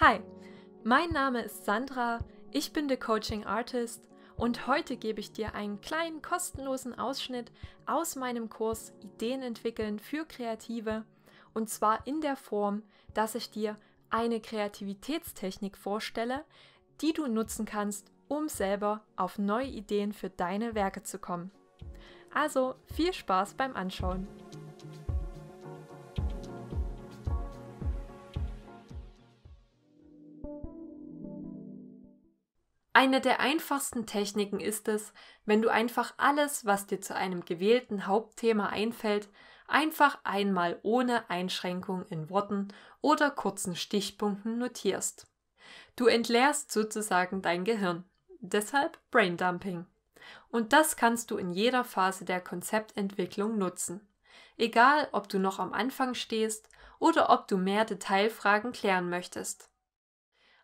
Hi, mein Name ist Sandra, ich bin The Coaching Artist und heute gebe ich dir einen kleinen kostenlosen Ausschnitt aus meinem Kurs Ideen entwickeln für Kreative und zwar in der Form, dass ich dir eine Kreativitätstechnik vorstelle, die du nutzen kannst, um selber auf neue Ideen für deine Werke zu kommen. Also viel Spaß beim Anschauen! Eine der einfachsten Techniken ist es, wenn du einfach alles, was dir zu einem gewählten Hauptthema einfällt, einfach einmal ohne Einschränkung in Worten oder kurzen Stichpunkten notierst. Du entleerst sozusagen dein Gehirn. Deshalb Braindumping. Und das kannst du in jeder Phase der Konzeptentwicklung nutzen. Egal, ob du noch am Anfang stehst oder ob du mehr Detailfragen klären möchtest.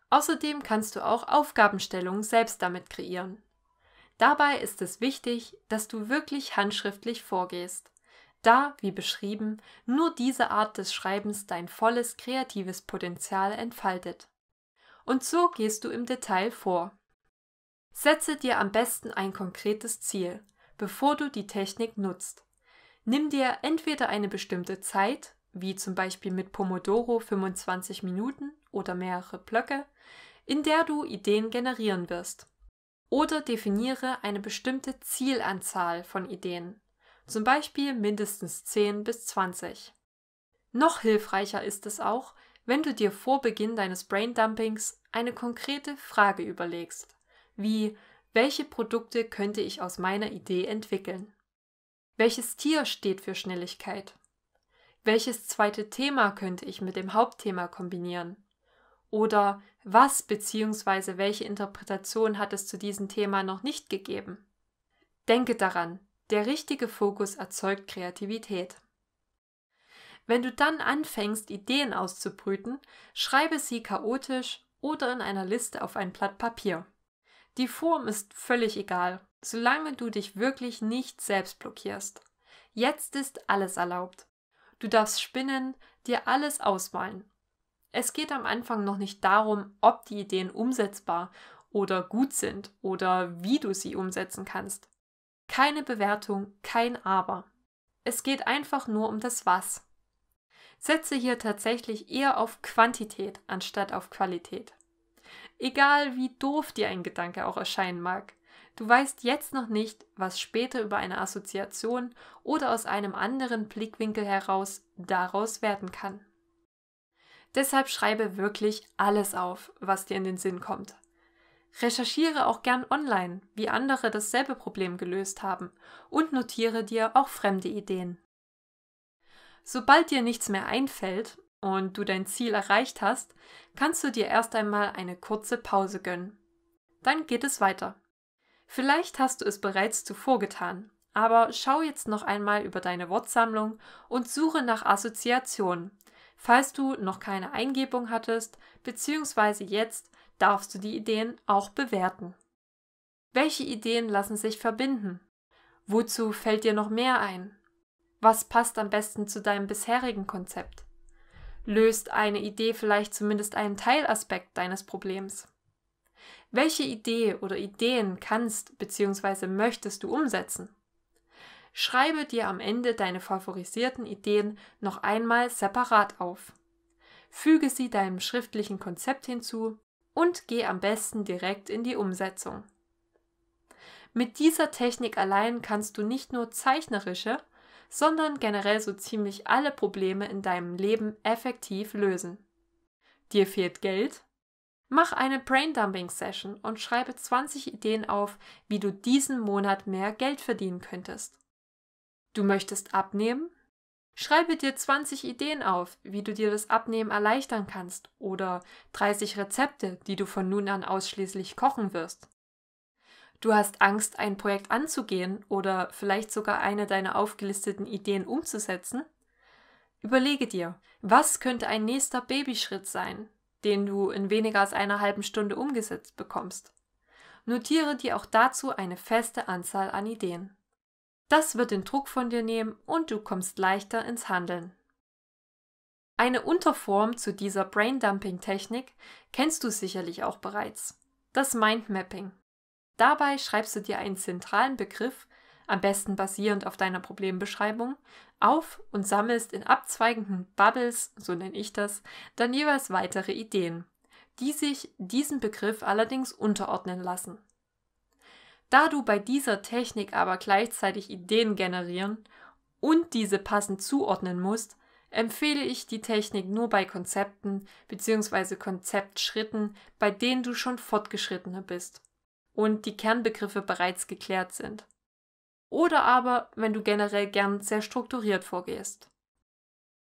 Außerdem kannst du auch Aufgabenstellungen selbst damit kreieren. Dabei ist es wichtig, dass du wirklich handschriftlich vorgehst, da, wie beschrieben, nur diese Art des Schreibens dein volles kreatives Potenzial entfaltet. Und so gehst du im Detail vor. Setze dir am besten ein konkretes Ziel, bevor du die Technik nutzt. Nimm dir entweder eine bestimmte Zeit wie zum Beispiel mit Pomodoro 25 Minuten oder mehrere Blöcke, in der du Ideen generieren wirst. Oder definiere eine bestimmte Zielanzahl von Ideen, zum Beispiel mindestens 10 bis 20. Noch hilfreicher ist es auch, wenn du dir vor Beginn deines Braindumpings eine konkrete Frage überlegst, wie welche Produkte könnte ich aus meiner Idee entwickeln? Welches Tier steht für Schnelligkeit? welches zweite Thema könnte ich mit dem Hauptthema kombinieren? Oder was bzw. welche Interpretation hat es zu diesem Thema noch nicht gegeben? Denke daran, der richtige Fokus erzeugt Kreativität. Wenn du dann anfängst, Ideen auszubrüten, schreibe sie chaotisch oder in einer Liste auf ein Blatt Papier. Die Form ist völlig egal, solange du dich wirklich nicht selbst blockierst. Jetzt ist alles erlaubt. Du darfst spinnen, dir alles ausmalen. Es geht am Anfang noch nicht darum, ob die Ideen umsetzbar oder gut sind oder wie du sie umsetzen kannst. Keine Bewertung, kein Aber. Es geht einfach nur um das Was. Setze hier tatsächlich eher auf Quantität anstatt auf Qualität. Egal wie doof dir ein Gedanke auch erscheinen mag, Du weißt jetzt noch nicht, was später über eine Assoziation oder aus einem anderen Blickwinkel heraus daraus werden kann. Deshalb schreibe wirklich alles auf, was dir in den Sinn kommt. Recherchiere auch gern online, wie andere dasselbe Problem gelöst haben, und notiere dir auch fremde Ideen. Sobald dir nichts mehr einfällt und du dein Ziel erreicht hast, kannst du dir erst einmal eine kurze Pause gönnen. Dann geht es weiter. Vielleicht hast du es bereits zuvor getan, aber schau jetzt noch einmal über deine Wortsammlung und suche nach Assoziationen. Falls du noch keine Eingebung hattest, beziehungsweise jetzt, darfst du die Ideen auch bewerten. Welche Ideen lassen sich verbinden? Wozu fällt dir noch mehr ein? Was passt am besten zu deinem bisherigen Konzept? Löst eine Idee vielleicht zumindest einen Teilaspekt deines Problems? Welche Idee oder Ideen kannst bzw. möchtest du umsetzen? Schreibe dir am Ende deine favorisierten Ideen noch einmal separat auf. Füge sie deinem schriftlichen Konzept hinzu und geh am besten direkt in die Umsetzung. Mit dieser Technik allein kannst du nicht nur zeichnerische, sondern generell so ziemlich alle Probleme in deinem Leben effektiv lösen. Dir fehlt Geld? Mach eine Braindumping-Session und schreibe 20 Ideen auf, wie du diesen Monat mehr Geld verdienen könntest. Du möchtest abnehmen? Schreibe dir 20 Ideen auf, wie du dir das Abnehmen erleichtern kannst oder 30 Rezepte, die du von nun an ausschließlich kochen wirst. Du hast Angst, ein Projekt anzugehen oder vielleicht sogar eine deiner aufgelisteten Ideen umzusetzen? Überlege dir, was könnte ein nächster Babyschritt sein, den du in weniger als einer halben Stunde umgesetzt bekommst. Notiere dir auch dazu eine feste Anzahl an Ideen. Das wird den Druck von dir nehmen und du kommst leichter ins Handeln. Eine Unterform zu dieser Braindumping-Technik kennst du sicherlich auch bereits. Das Mindmapping. Dabei schreibst du dir einen zentralen Begriff am besten basierend auf deiner Problembeschreibung, auf und sammelst in abzweigenden Bubbles, so nenne ich das, dann jeweils weitere Ideen, die sich diesem Begriff allerdings unterordnen lassen. Da du bei dieser Technik aber gleichzeitig Ideen generieren und diese passend zuordnen musst, empfehle ich die Technik nur bei Konzepten bzw. Konzeptschritten, bei denen du schon fortgeschrittener bist und die Kernbegriffe bereits geklärt sind oder aber wenn du generell gern sehr strukturiert vorgehst.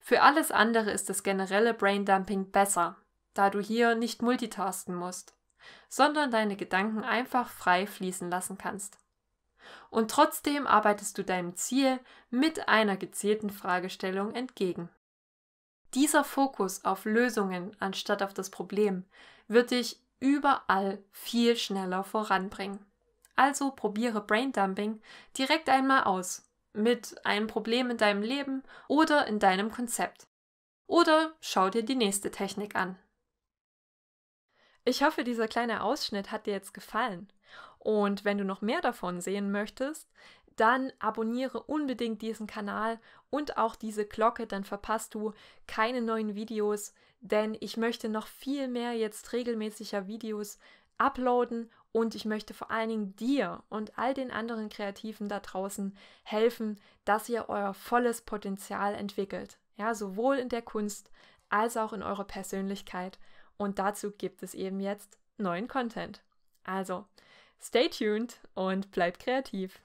Für alles andere ist das generelle Braindumping besser, da du hier nicht multitasken musst, sondern deine Gedanken einfach frei fließen lassen kannst. Und trotzdem arbeitest du deinem Ziel mit einer gezielten Fragestellung entgegen. Dieser Fokus auf Lösungen anstatt auf das Problem wird dich überall viel schneller voranbringen. Also probiere Braindumping direkt einmal aus mit einem Problem in deinem Leben oder in deinem Konzept. Oder schau dir die nächste Technik an. Ich hoffe, dieser kleine Ausschnitt hat dir jetzt gefallen. Und wenn du noch mehr davon sehen möchtest, dann abonniere unbedingt diesen Kanal und auch diese Glocke, dann verpasst du keine neuen Videos, denn ich möchte noch viel mehr jetzt regelmäßiger Videos uploaden und ich möchte vor allen Dingen dir und all den anderen Kreativen da draußen helfen, dass ihr euer volles Potenzial entwickelt. Ja, sowohl in der Kunst als auch in eurer Persönlichkeit. Und dazu gibt es eben jetzt neuen Content. Also, stay tuned und bleibt kreativ.